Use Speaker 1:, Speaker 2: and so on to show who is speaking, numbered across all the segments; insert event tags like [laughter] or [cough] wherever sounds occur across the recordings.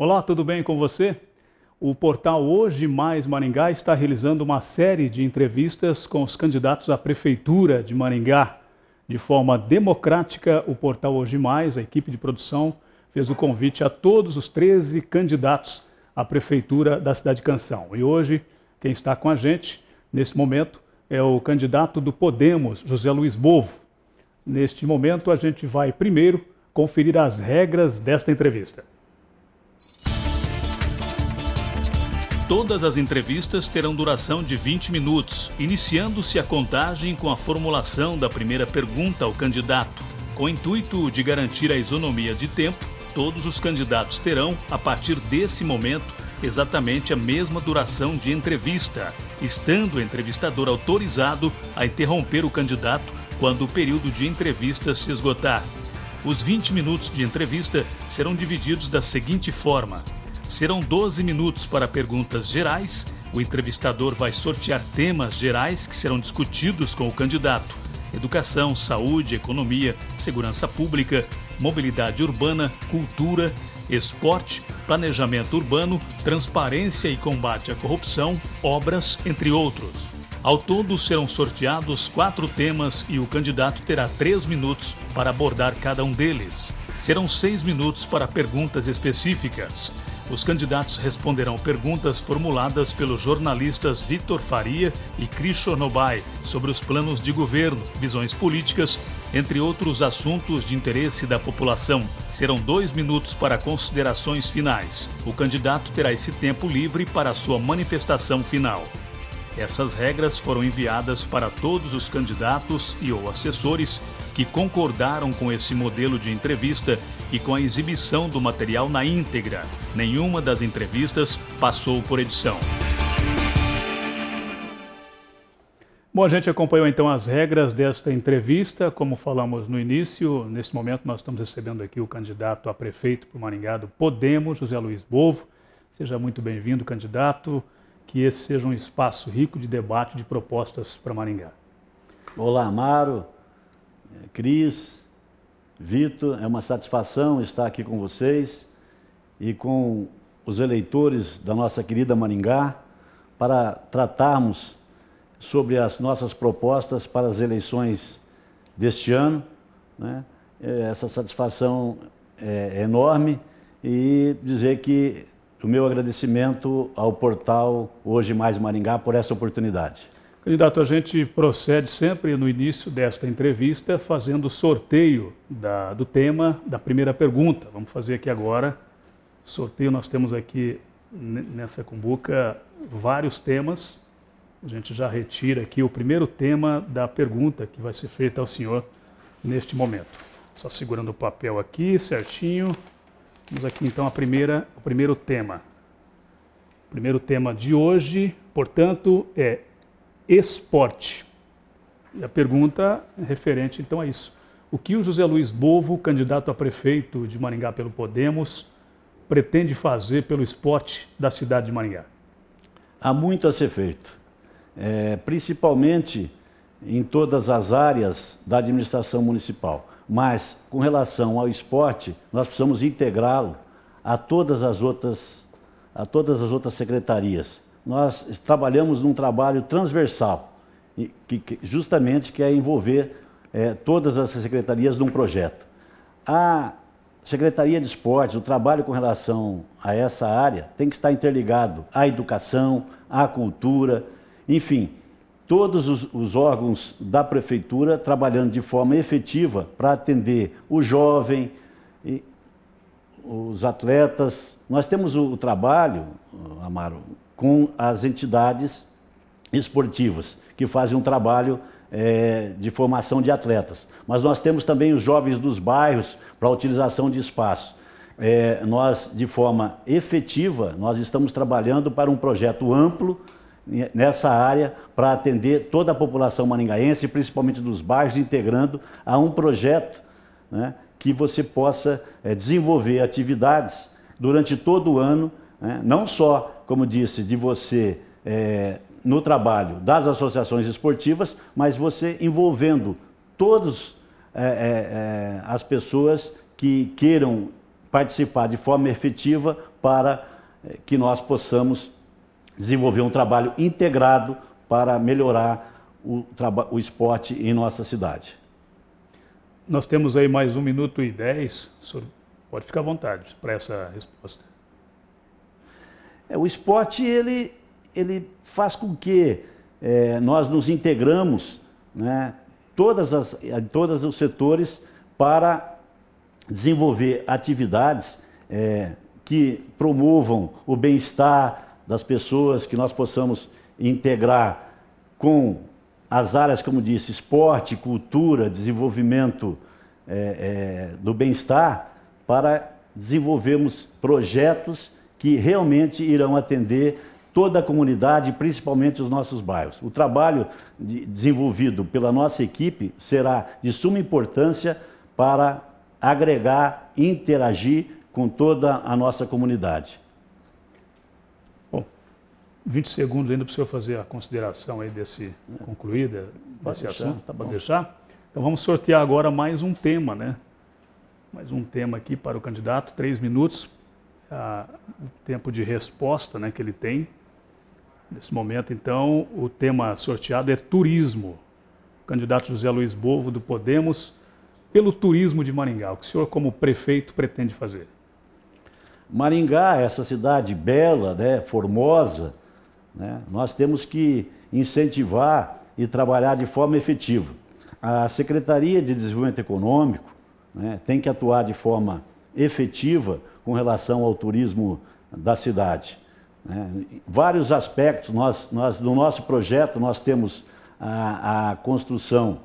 Speaker 1: Olá, tudo bem com você? O portal Hoje Mais Maringá está realizando uma série de entrevistas com os candidatos à Prefeitura de Maringá. De forma democrática, o portal Hoje Mais, a equipe de produção, fez o convite a todos os 13 candidatos à Prefeitura da Cidade Canção. E hoje, quem está com a gente, nesse momento, é o candidato do Podemos, José Luiz Bovo. Neste momento, a gente vai primeiro conferir as regras desta entrevista. Todas as entrevistas terão duração de 20 minutos, iniciando-se a contagem com a formulação da primeira pergunta ao candidato. Com o intuito de garantir a isonomia de tempo, todos os candidatos terão, a partir desse momento, exatamente a mesma duração de entrevista, estando o entrevistador autorizado a interromper o candidato quando o período de entrevista se esgotar. Os 20 minutos de entrevista serão divididos da seguinte forma: serão 12 minutos para perguntas gerais, o entrevistador vai sortear temas gerais que serão discutidos com o candidato: educação, saúde, economia, segurança pública, mobilidade urbana, cultura, esporte, planejamento urbano, transparência e combate à corrupção, obras, entre outros. Ao todo, serão sorteados quatro temas e o candidato terá três minutos para abordar cada um deles. Serão seis minutos para perguntas específicas. Os candidatos responderão perguntas formuladas pelos jornalistas Vitor Faria e Christian Nobai sobre os planos de governo, visões políticas, entre outros assuntos de interesse da população. Serão dois minutos para considerações finais. O candidato terá esse tempo livre para sua manifestação final. Essas regras foram enviadas para todos os candidatos e ou assessores que concordaram com esse modelo de entrevista e com a exibição do material na íntegra. Nenhuma das entrevistas passou por edição. Bom, a gente acompanhou então as regras desta entrevista. Como falamos no início, neste momento nós estamos recebendo aqui o candidato a prefeito para Maringá do Podemos, José Luiz Bovo. Seja muito bem-vindo, candidato que esse seja um espaço rico de debate de propostas para Maringá.
Speaker 2: Olá, Amaro, eh, Cris, Vitor, é uma satisfação estar aqui com vocês e com os eleitores da nossa querida Maringá para tratarmos sobre as nossas propostas para as eleições deste ano. Né? Eh, essa satisfação é enorme e dizer que o meu agradecimento ao portal Hoje Mais Maringá por essa oportunidade.
Speaker 1: Candidato, a gente procede sempre no início desta entrevista fazendo o sorteio da, do tema da primeira pergunta. Vamos fazer aqui agora. Sorteio, nós temos aqui nessa cumbuca vários temas. A gente já retira aqui o primeiro tema da pergunta que vai ser feita ao senhor neste momento. Só segurando o papel aqui certinho. Vamos aqui então a primeira, o primeiro tema. O primeiro tema de hoje, portanto, é esporte. E a pergunta é referente então a isso. O que o José Luiz Bovo, candidato a prefeito de Maringá pelo Podemos, pretende fazer pelo esporte da cidade de Maringá?
Speaker 2: Há muito a ser feito, é, principalmente em todas as áreas da administração municipal. Mas, com relação ao esporte, nós precisamos integrá-lo a todas as outras a todas as outras secretarias. Nós trabalhamos num trabalho transversal, que, que justamente que é envolver é, todas as secretarias num projeto. A Secretaria de Esportes, o trabalho com relação a essa área tem que estar interligado à educação, à cultura, enfim, todos os, os, órgãos da prefeitura trabalhando de forma efetiva para atender o jovem, os atletas. Nós temos o, o trabalho, ah, Amaro, com as entidades esportivas, que fazem um trabalho é, de formação de atletas. Mas nós temos também os jovens dos bairros para a utilização de espaços. É, nós, de forma efetiva, nós estamos trabalhando para um projeto amplo nessa área para atender toda a população maringaense, principalmente dos bairros, integrando a um projeto né, que você possa é, desenvolver atividades durante todo o ano, né, não só, como disse, de você é, no trabalho das associações esportivas, mas você envolvendo todas é, eh, as pessoas que queiram participar de forma efetiva para que nós possamos desenvolver um trabalho integrado para melhorar o, o esporte em nossa cidade.
Speaker 1: Nós temos aí mais um minuto e dez. Senhor, pode ficar à vontade para essa resposta.
Speaker 2: É, o esporte ele, ele faz com que é, nós nos integramos, né, todas as, todos os setores para desenvolver atividades é, que promovam o bem-estar, das pessoas, que nós possamos integrar com as áreas, como disse, esporte, cultura, desenvolvimento é, é, do bem-estar, para desenvolvermos projetos que realmente irão atender toda a comunidade, principalmente os nossos bairros. O trabalho de, desenvolvido pela nossa equipe será de suma importância para agregar, interagir com toda a nossa comunidade.
Speaker 1: 20 segundos ainda para o senhor fazer a consideração aí desse, concluída, pode desse deixar, assunto, tá pode deixar? Então vamos sortear agora mais um tema, né? Mais um tema aqui para o candidato, três minutos, o tempo de resposta né, que ele tem. Nesse momento, então, o tema sorteado é turismo. O candidato José Luiz Bovo, do Podemos, pelo turismo de Maringá. O que o senhor, como prefeito, pretende fazer?
Speaker 2: Maringá, essa cidade bela, né, formosa, né? Nós temos que incentivar e trabalhar de forma efetiva. A Secretaria de Desenvolvimento Econômico né, tem que atuar de forma efetiva com relação ao turismo da cidade. Né? Vários aspectos, nós, nós, no nosso projeto nós temos a, a construção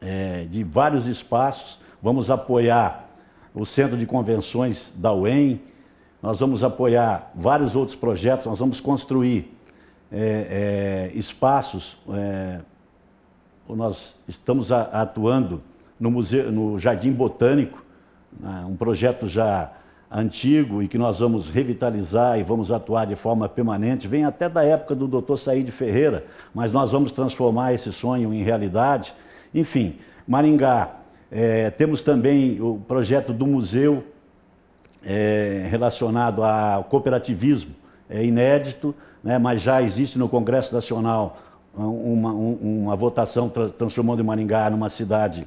Speaker 2: é, de vários espaços, vamos apoiar o Centro de Convenções da UEM, nós vamos apoiar vários outros projetos, nós vamos construir é, é, espaços. É, nós estamos a, atuando no, museu, no Jardim Botânico, né, um projeto já antigo e que nós vamos revitalizar e vamos atuar de forma permanente, vem até da época do doutor Saíde Ferreira, mas nós vamos transformar esse sonho em realidade. Enfim, Maringá, é, temos também o projeto do museu, é, relacionado ao cooperativismo é inédito, né, mas já existe no Congresso Nacional uma, uma votação transformando Maringá numa cidade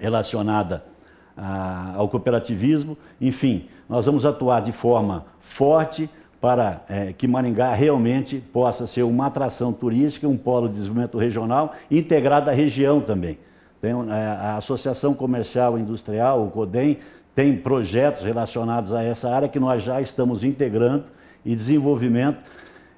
Speaker 2: relacionada a, ao cooperativismo. Enfim, nós vamos atuar de forma forte para é, que Maringá realmente possa ser uma atração turística, um polo de desenvolvimento regional, integrado à região também. Tem é, a Associação Comercial e Industrial, o CODEM, tem projetos relacionados a essa área que nós já estamos integrando e desenvolvimento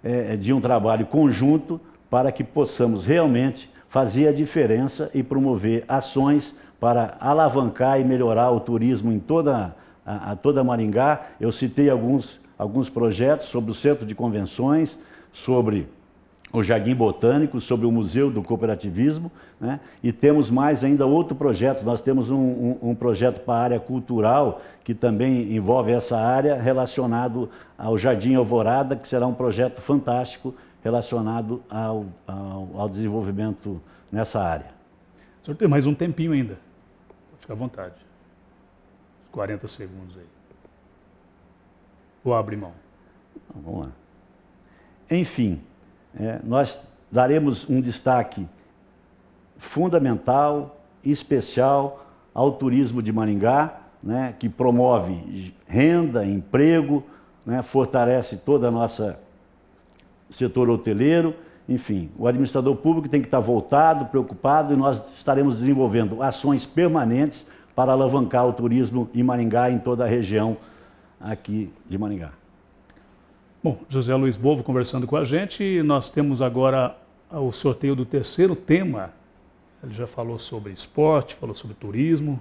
Speaker 2: é, é, de um trabalho conjunto para que possamos realmente fazer a diferença e promover ações para alavancar e melhorar o turismo em toda a, a toda Maringá. Eu citei alguns, alguns projetos sobre o centro de convenções, sobre o Jardim Botânico, sobre o Museu do Cooperativismo, né? e temos mais ainda outro projeto, nós temos um, um, um projeto para a área cultural, que também envolve essa área, relacionado ao Jardim Alvorada, que será um projeto fantástico relacionado ao, ao, ao desenvolvimento nessa área.
Speaker 1: O senhor tem mais um tempinho ainda, fica à vontade, 40 segundos aí. Ou abre mão?
Speaker 2: Então, vamos lá. Enfim, é, nós daremos um destaque fundamental, especial, ao turismo de Maringá, né, que promove renda, emprego, né, fortalece toda a nossa setor hoteleiro. Enfim, o administrador público tem que estar voltado, preocupado e nós estaremos desenvolvendo ações permanentes para alavancar o turismo em Maringá, em toda a região aqui de Maringá.
Speaker 1: Bom, José Luiz Bovo conversando com a gente. Nós temos agora o sorteio do terceiro tema. Ele já falou sobre esporte, falou sobre turismo.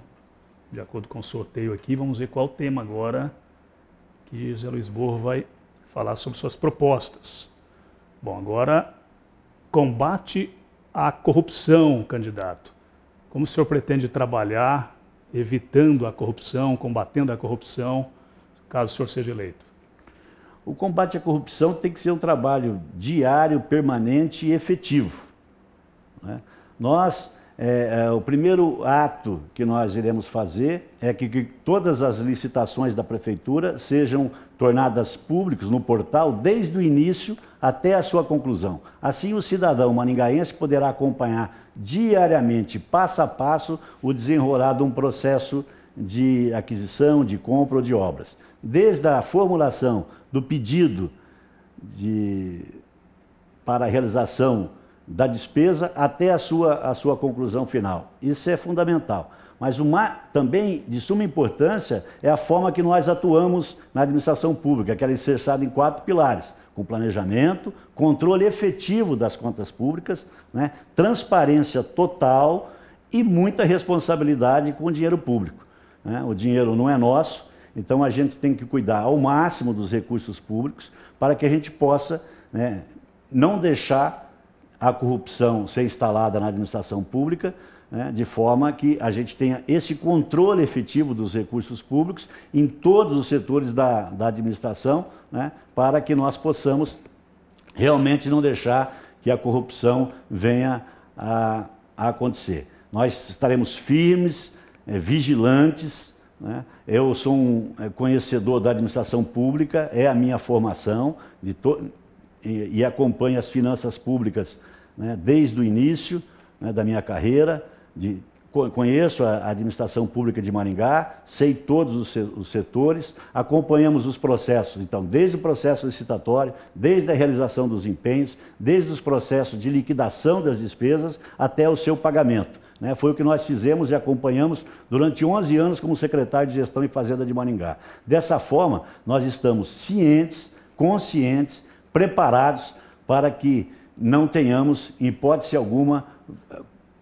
Speaker 1: De acordo com o sorteio aqui, vamos ver qual tema agora que José Luiz Bovo vai falar sobre suas propostas. Bom, agora combate à corrupção, candidato. Como o senhor pretende trabalhar evitando a corrupção, combatendo a corrupção,
Speaker 2: caso o senhor seja eleito? O combate à corrupção tem que ser um trabalho diário, permanente e efetivo. Né? Nós, é, é, o primeiro ato que nós iremos fazer é que, que todas as licitações da prefeitura sejam tornadas públicas no portal desde o início até a sua conclusão. Assim, o cidadão maningaense poderá acompanhar diariamente, passo a passo, o desenrolar de um processo de aquisição, de compra ou de obras desde a formulação do pedido de, para a realização da despesa até a sua, a sua conclusão final. Isso é fundamental. Mas uma, também de suma importância é a forma que nós atuamos na administração pública, que ela é cessada em quatro pilares: com planejamento, controle efetivo das contas públicas, né, transparência total e muita responsabilidade com o dinheiro público. Né? O dinheiro não é nosso, então a gente tem que cuidar ao máximo dos recursos públicos para que a gente possa né, não deixar a corrupção ser instalada na administração pública, né, de forma que a gente tenha esse controle efetivo dos recursos públicos em todos os setores da, da administração, né, para que nós possamos realmente não deixar que a corrupção venha a, a acontecer. Nós estaremos firmes, é, vigilantes, né? Eu sou um eh, conhecedor da administração pública, é a minha formação to... e, acompanho as finanças públicas né, desde o início né, da minha carreira. De... conheço a administração pública de Maringá, sei todos os setores, acompanhamos os processos, então, desde o processo licitatório, desde a realização dos empenhos, desde os processos de liquidação das despesas até o seu pagamento. Né? Foi o que nós fizemos e acompanhamos durante 11 anos como secretário de Gestão e Fazenda de Maringá. Dessa forma, nós estamos cientes, conscientes, preparados para que não tenhamos, em hipótese alguma,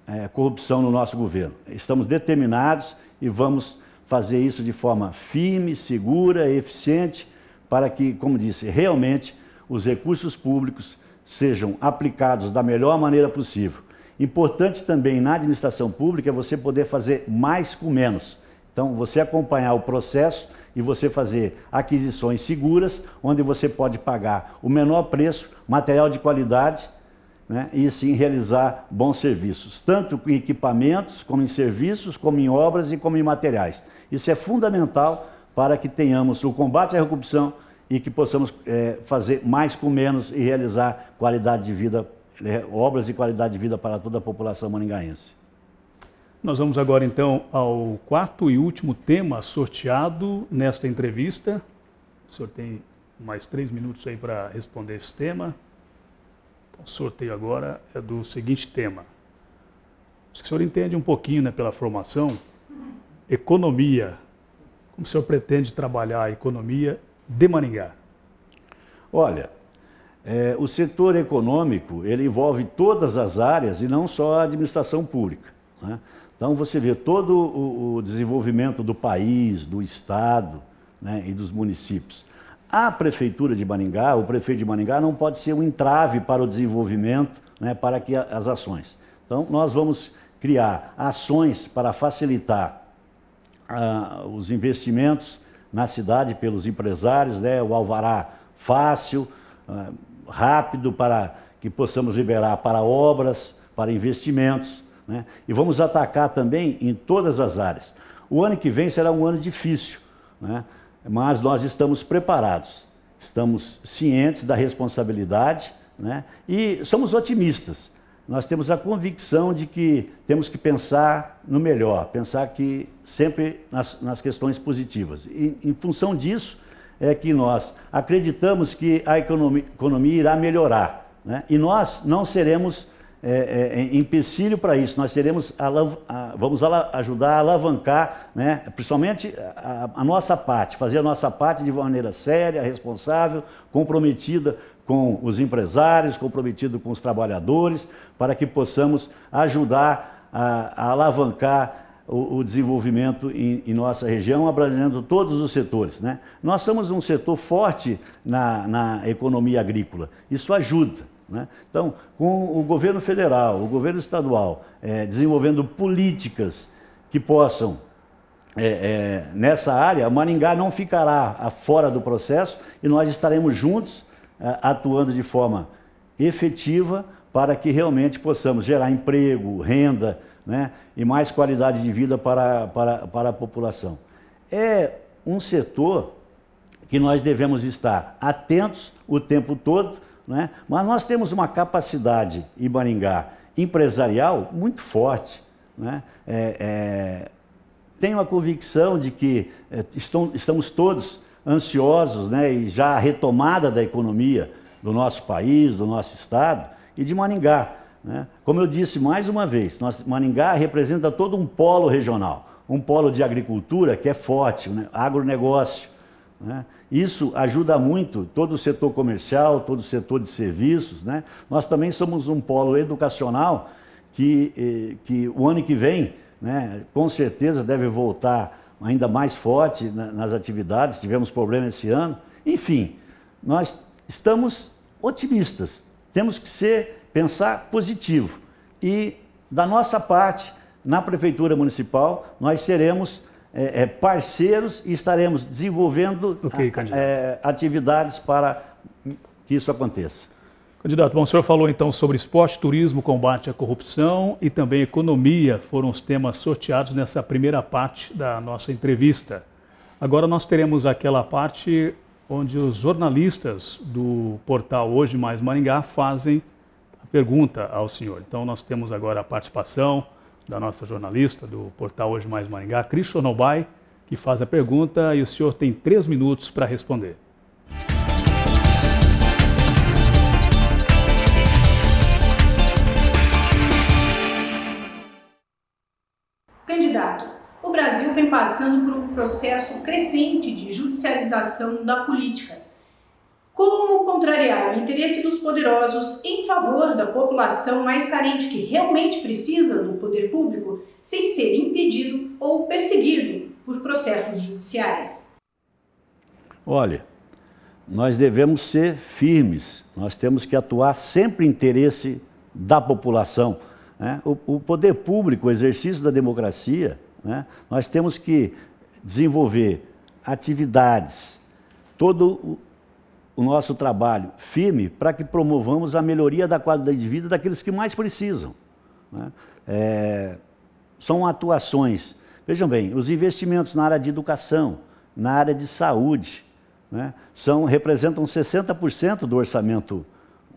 Speaker 2: é, corrupção no nosso governo. Estamos determinados e vamos fazer isso de forma firme, segura, eficiente, para que, como disse, realmente os recursos públicos sejam aplicados da melhor maneira possível Importante também na administração pública é você poder fazer mais com menos. Então, você acompanhar o processo e você fazer aquisições seguras, onde você pode pagar o menor preço, material de qualidade né, e sim realizar bons serviços, tanto em equipamentos, como em serviços, como em obras e como em materiais. Isso é fundamental para que tenhamos o combate à corrupção e que possamos é, fazer mais com menos e realizar qualidade de vida né, obras de qualidade de vida para toda a população maringaense.
Speaker 1: Nós vamos agora então ao quarto e último tema sorteado nesta entrevista. O senhor tem mais três minutos aí para responder esse tema. Então, o sorteio agora é do seguinte tema. O senhor entende um pouquinho né, pela formação, economia. Como o senhor pretende trabalhar a economia de Maringá?
Speaker 2: Olha, é, o setor econômico ele envolve todas as áreas e não só a administração pública. Né? Então você vê todo o, o, desenvolvimento do país, do estado né, e dos municípios. A prefeitura de Maringá, o prefeito de Maringá não pode ser um entrave para o desenvolvimento, né, para que as ações. Então nós vamos criar ações para facilitar ah, os investimentos na cidade pelos empresários, né, o alvará fácil. Ah, rápido para que possamos liberar para obras, para investimentos. Né? E vamos atacar também em todas as áreas. O ano que vem será um ano difícil, né? mas nós estamos preparados, estamos cientes da responsabilidade né? e somos otimistas. Nós temos a convicção de que temos que pensar no melhor, pensar que sempre nas, nas questões positivas. E, em função disso, é que nós acreditamos que a economia, economia irá melhorar. Né? E nós não seremos é, é, é empecilho para isso, nós teremos vamos ajudar a alavancar, né? principalmente a, a nossa parte, fazer a nossa parte de maneira séria, responsável, comprometida com os empresários, comprometido com os trabalhadores, para que possamos ajudar a, a alavancar o, desenvolvimento em, em, nossa região, abrangendo todos os setores. Né? Nós somos um setor forte na, na economia agrícola, isso ajuda. Né? Então, com o governo federal, o governo estadual, é, desenvolvendo políticas que possam é, é, nessa área, Maringá não ficará fora do processo e nós estaremos juntos, é, atuando de forma efetiva para que realmente possamos gerar emprego, renda né, e mais qualidade de vida para, para, para a população. É um setor que nós devemos estar atentos o tempo todo, né, mas nós temos uma capacidade em Maringá empresarial muito forte. Né, é, é, tenho a convicção de que é, estão, estamos todos ansiosos né, e já a retomada da economia do nosso país, do nosso estado, e de Maringá. Né? Como eu disse mais uma vez, nós, Maringá representa todo um polo regional, um polo de agricultura que é forte, né? agronegócio. Né? Isso ajuda muito todo o setor comercial, todo o setor de serviços. Né? Nós também somos um polo educacional que, eh, que o ano que vem, né, com certeza, deve voltar ainda mais forte nas atividades. Tivemos problema esse ano. Enfim, nós estamos otimistas temos que ser, pensar positivo. E da nossa parte, na Prefeitura Municipal, nós seremos é, é parceiros e estaremos desenvolvendo okay, é, atividades para que isso aconteça.
Speaker 1: Candidato, bom, o senhor falou então sobre esporte, turismo, combate à corrupção e também economia foram os temas sorteados nessa primeira parte da nossa entrevista. Agora nós teremos aquela parte onde os jornalistas do portal Hoje Mais Maringá fazem a pergunta ao senhor. Então, nós temos agora a participação da nossa jornalista do portal Hoje Mais Maringá, Cris Chonobai, que faz a pergunta e o senhor tem três minutos para responder.
Speaker 2: Candidato, o Brasil vem passando por um processo crescente de judicialização da política. Como contrariar o interesse dos poderosos em favor da população mais carente que realmente precisa do poder público, sem ser impedido ou perseguido por processos judiciais? Olha, nós devemos ser firmes, nós temos que atuar sempre em interesse da população. Né? O, o, poder público, o exercício da democracia, né? nós temos que desenvolver atividades, todo o nosso trabalho firme para que promovamos a melhoria da qualidade de vida daqueles que mais precisam. Né? É, são atuações. Vejam bem, os investimentos na área de educação, na área de saúde, né? são, representam 60% do orçamento,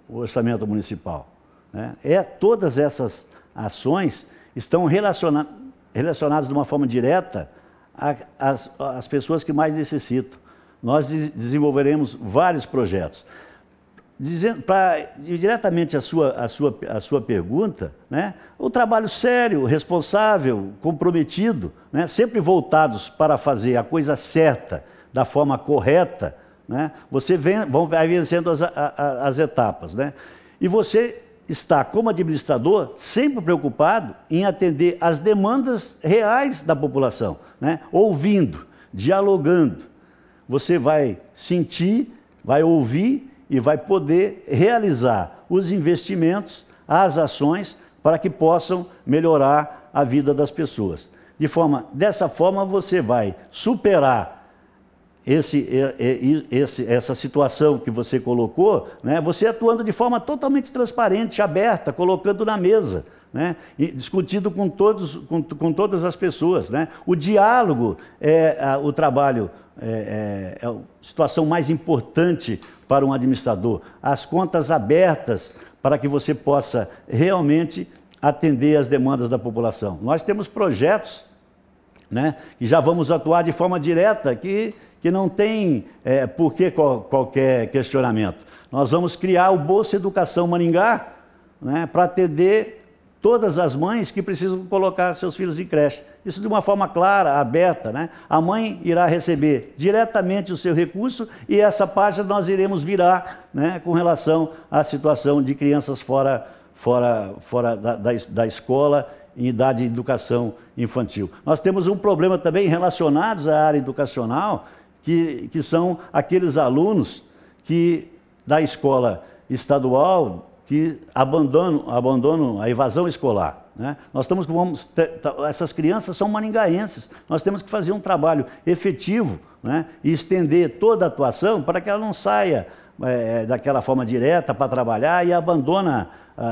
Speaker 2: orçamento municipal. Né? É, todas essas ações estão relaciona, relacionadas de uma forma direta as, as pessoas que mais necessitam. Nós de, desenvolveremos vários projetos. Dizendo, pra, diretamente à sua, a sua, a sua pergunta, né? o trabalho sério, responsável, comprometido, né? sempre voltados para fazer a coisa certa, da forma correta, né? você vem, vão, vai vencendo as, a, as etapas. Né? E você está, como administrador, sempre preocupado em atender às demandas reais da população, né? ouvindo, dialogando. Você vai sentir, vai ouvir e vai poder realizar os investimentos, as ações, para que possam melhorar a vida das pessoas. De forma, dessa forma, você vai superar esse, é, é, esse, essa situação que você colocou, né, você atuando de forma totalmente transparente, aberta, colocando na mesa, né, discutindo com, todos, com, com, todas as pessoas. Né. O diálogo é a, o trabalho, é, é, é, a situação mais importante para um administrador. As contas abertas para que você possa realmente atender às demandas da população. Nós temos projetos né? já vamos atuar de forma direta, que, que não tem é, por que qual, qualquer questionamento. Nós vamos criar o Bolsa Educação Maringá né, para atender todas as mães que precisam colocar seus filhos em creche. Isso de uma forma clara, aberta. Né? A mãe irá receber diretamente o seu recurso e essa página nós iremos virar né, com relação à situação de crianças fora, fora, fora da, da, da escola em idade de educação infantil. Nós temos um problema também relacionados à área educacional, que, que são aqueles alunos que da escola estadual que abandonam, abandonam a evasão escolar. Né? Nós estamos vamos ter, essas crianças são maringaenses. Nós temos que fazer um trabalho efetivo né? e estender toda a atuação para que ela não saia é, daquela forma direta para trabalhar e abandona a,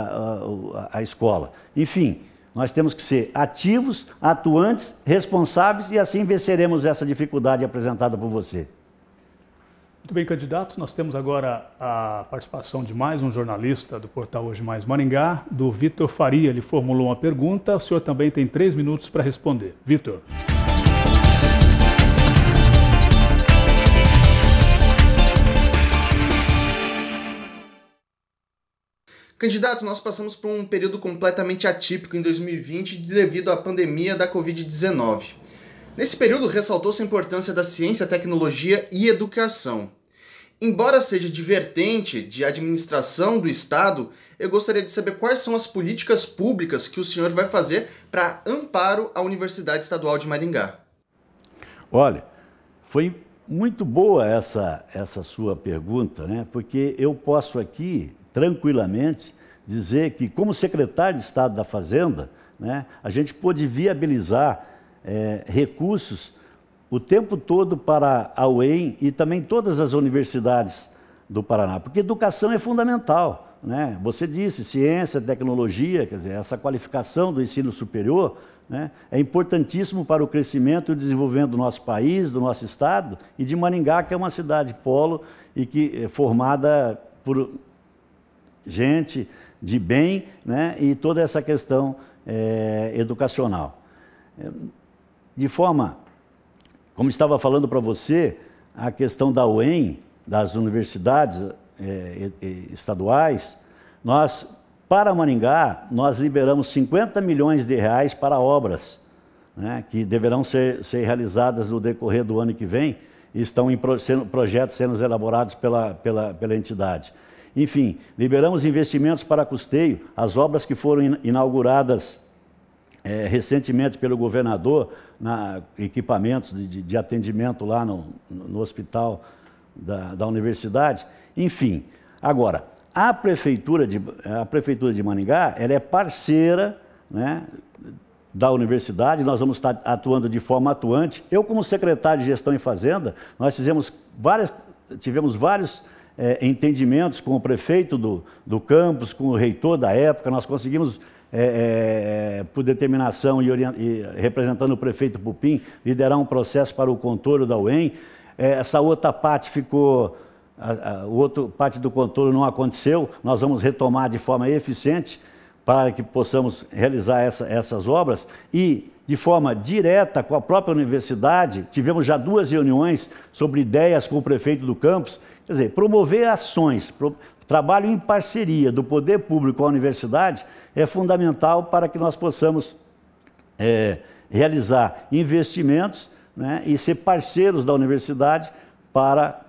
Speaker 2: a, a escola. Enfim, nós temos que ser ativos, atuantes, responsáveis e assim venceremos essa dificuldade apresentada por você.
Speaker 1: Muito bem, candidato. Nós temos agora a participação de mais um jornalista do portal Hoje Mais Maringá, do Vitor Faria. Ele formulou uma pergunta. O senhor também tem três minutos para responder. Vitor. Candidato, nós passamos por um período completamente atípico em 2020 devido à pandemia da Covid-19. Nesse período, ressaltou-se a importância da ciência, tecnologia e educação. Embora seja divertente de administração do Estado, eu gostaria de saber quais são as políticas públicas que o senhor vai fazer para amparo à Universidade Estadual de Maringá.
Speaker 2: Olha, foi muito boa essa, essa sua pergunta, né? porque eu posso aqui tranquilamente dizer que, como secretário de Estado da Fazenda, né, a gente pôde viabilizar é, recursos o tempo todo para a UEM e também todas as universidades do Paraná, porque educação é fundamental. Né? Você disse, ciência, tecnologia, quer dizer, essa qualificação do ensino superior né, é importantíssimo para o crescimento e desenvolvimento do nosso país, do nosso estado e de Maringá, que é uma cidade polo e que é formada por gente de bem né, e toda essa questão é, educacional. Eh, de forma, como estava falando para você, a questão da UEM, das universidades é, estaduais, nós, para Maringá, nós liberamos 50 milhões de reais para obras, né, que deverão ser, ser realizadas no decorrer do ano que vem, e estão em pro, sendo, projetos sendo elaborados pela, pela, pela entidade. Enfim, liberamos investimentos para custeio as obras que foram inauguradas é, recentemente pelo governador, na, equipamentos de, de, de atendimento lá no, no hospital da, da universidade. Enfim, agora, a prefeitura de, a prefeitura de Maningá ela é parceira né, da universidade, nós vamos estar atuando de forma atuante. Eu, como secretário de Gestão e Fazenda, nós fizemos várias, tivemos vários é, entendimentos com o prefeito do, do campus, com o reitor da época, nós conseguimos é, é, por determinação e, e, representando o prefeito Pupim, liderar um processo para o contorno da UEM. É, essa outra parte ficou, a, a outra parte do contorno não aconteceu, nós vamos retomar de forma eficiente para que possamos realizar essa, essas obras e de forma direta com a própria universidade, tivemos já duas reuniões sobre ideias com o prefeito do campus, quer dizer, promover ações, pro, trabalho em parceria do poder público com a universidade é fundamental para que nós possamos é, realizar investimentos né, e ser parceiros da universidade para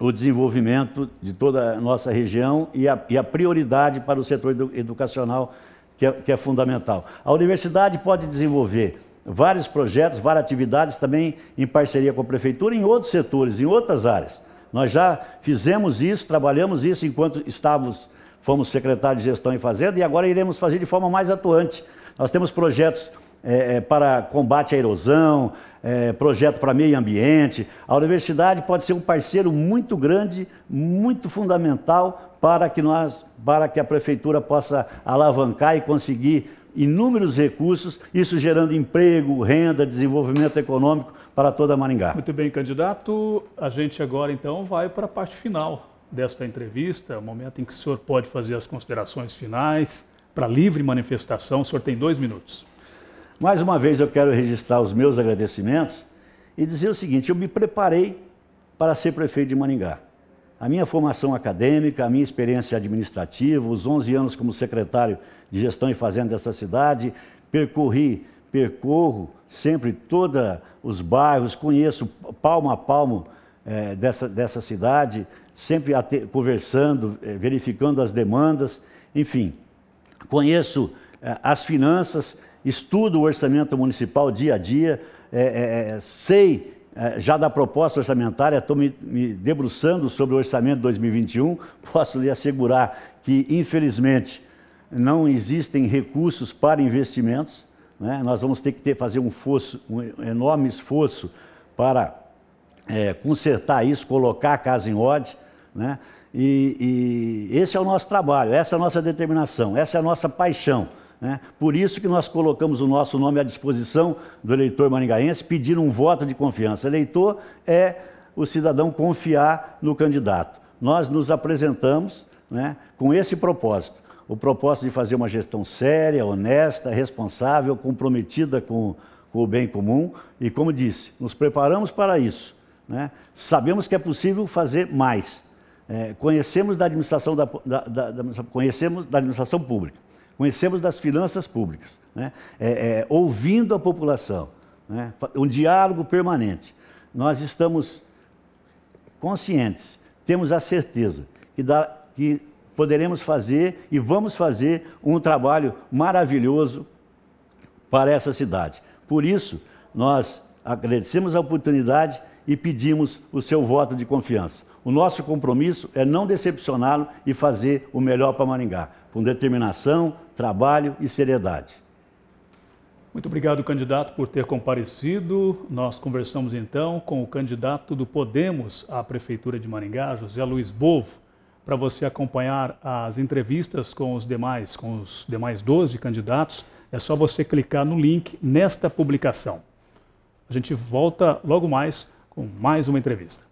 Speaker 2: o desenvolvimento de toda a nossa região e a, e a prioridade para o setor educacional, que é, que é fundamental. A universidade pode desenvolver vários projetos, várias atividades também em parceria com a prefeitura, em outros setores, em outras áreas. Nós já fizemos isso, trabalhamos isso enquanto estávamos, fomos secretário de gestão e fazenda e agora iremos fazer de forma mais atuante. Nós temos projetos é, para combate à erosão, é, projeto para meio ambiente. A universidade pode ser um parceiro muito grande, muito fundamental para que nós, para que a prefeitura possa alavancar e conseguir inúmeros recursos, isso gerando emprego, renda, desenvolvimento econômico para toda Maringá.
Speaker 1: Muito bem, candidato. A gente agora então vai para a parte final desta entrevista, o momento em que o senhor pode fazer as considerações finais para livre manifestação. O senhor tem dois
Speaker 2: minutos. Mais uma vez eu quero registrar os meus agradecimentos e dizer o seguinte: eu me preparei para ser prefeito de Maningá. A minha formação acadêmica, a minha experiência administrativa, os 11 anos como secretário de gestão e fazenda dessa cidade, percorri, percorro sempre todos os bairros, conheço palmo a palmo é, dessa, dessa cidade, sempre conversando, é, verificando as demandas, enfim, conheço é, as finanças estudo o orçamento municipal dia a dia, é, é, é sei é, já da proposta orçamentária, estou me, me, debruçando sobre o orçamento de 2021, [laughs] posso lhe assegurar que, infelizmente, não existem recursos para investimentos. Né? Nós vamos ter que ter, fazer um, fosso, um enorme esforço para é, consertar isso, colocar a casa em ordem. Né? E, e esse é o nosso trabalho, essa é a nossa determinação, essa é a nossa paixão. Né? Por isso que nós colocamos o nosso nome à disposição do eleitor maringaense, pedindo um voto de confiança. Eleitor é o cidadão confiar no candidato. Nós nos apresentamos né, com esse propósito. O propósito de fazer uma gestão séria, honesta, responsável, comprometida com, com o bem comum. E, como disse, nos preparamos para isso. Né? Sabemos que é possível fazer mais. É, conhecemos, da administração da, da, da, conhecemos da administração pública Conhecemos das finanças públicas, né? é, é, ouvindo a população, né? um diálogo permanente. Nós estamos conscientes, temos a certeza que, dá, que poderemos fazer e vamos fazer um trabalho maravilhoso para essa cidade. Por isso, nós agradecemos a oportunidade e pedimos o seu voto de confiança. O nosso compromisso é não decepcioná-lo e fazer o melhor para Maringá com determinação, trabalho e seriedade.
Speaker 1: Muito obrigado, candidato, por ter comparecido. Nós conversamos então com o candidato do Podemos à Prefeitura de Maringá, José Luiz Bovo. Para você acompanhar as entrevistas com os demais, com os demais 12 candidatos, é só você clicar no link nesta publicação. A gente volta logo mais com mais uma entrevista.